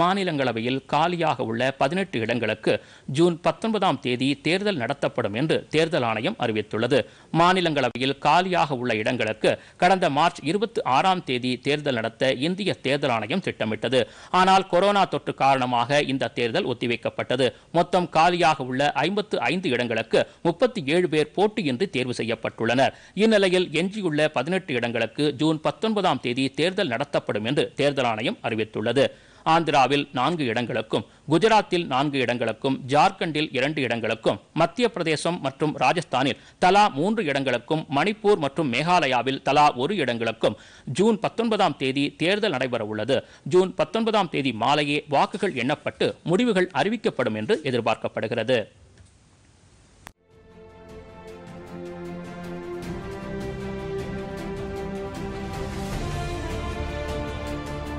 மாநிலங்களவையில் காலியாக உள்ள பதினெட்டு இடங்களுக்கு ஜூன் பத்தொன்பதாம் தேதி தேர்தல் நடத்தப்படும் என்று தேர்தல் ஆணையம் அறிவித்துள்ளது மாநிலங்களவையில் காலியாக உள்ள இடங்களுக்கு கடந்த மார்ச் இருபத்தி ஆறாம் தேதி தேர்தல் நடத்த இந்திய தேர்தல் ஆணையம் திட்டமிட்டது ஆனால் கொரோனா தொற்று காரணமாக இந்த தேர்தல் ஒத்திவைக்கப்பட்டது மொத்தம் காலியாக உள்ள ஐம்பத்து ஐந்து இடங்களுக்கு முப்பத்தி ஏழு பேர் போட்டியின்றி தேர்வு செய்யப்பட்டுள்ளனர் இந்நிலையில் எஞ்சியுள்ள பதினெட்டு இடங்களுக்கு ஜூன் பத்தொன்பதாம் தேதி தேர்தல் நடத்தப்படும் என்று தேர்தல் ஆணையம் அறிவித்துள்ளது ஆந்திராவில் நான்கு இடங்களுக்கும் குஜராத்தில் நான்கு இடங்களுக்கும் ஜார்க்கண்டில் இரண்டு இடங்களுக்கும் மத்திய பிரதேசம் மற்றும் ராஜஸ்தானில் தலா மூன்று இடங்களுக்கும் மணிப்பூர் மற்றும் மேகாலயாவில் தலா ஒரு இடங்களுக்கும் ஜூன் பத்தொன்பதாம் தேதி தேர்தல் நடைபெறவுள்ளது ஜூன் பத்தொன்பதாம் தேதி மாலையே வாக்குகள் எண்ணப்பட்டு முடிவுகள் அறிவிக்கப்படும் என்று எதிர்பார்க்கப்படுகிறது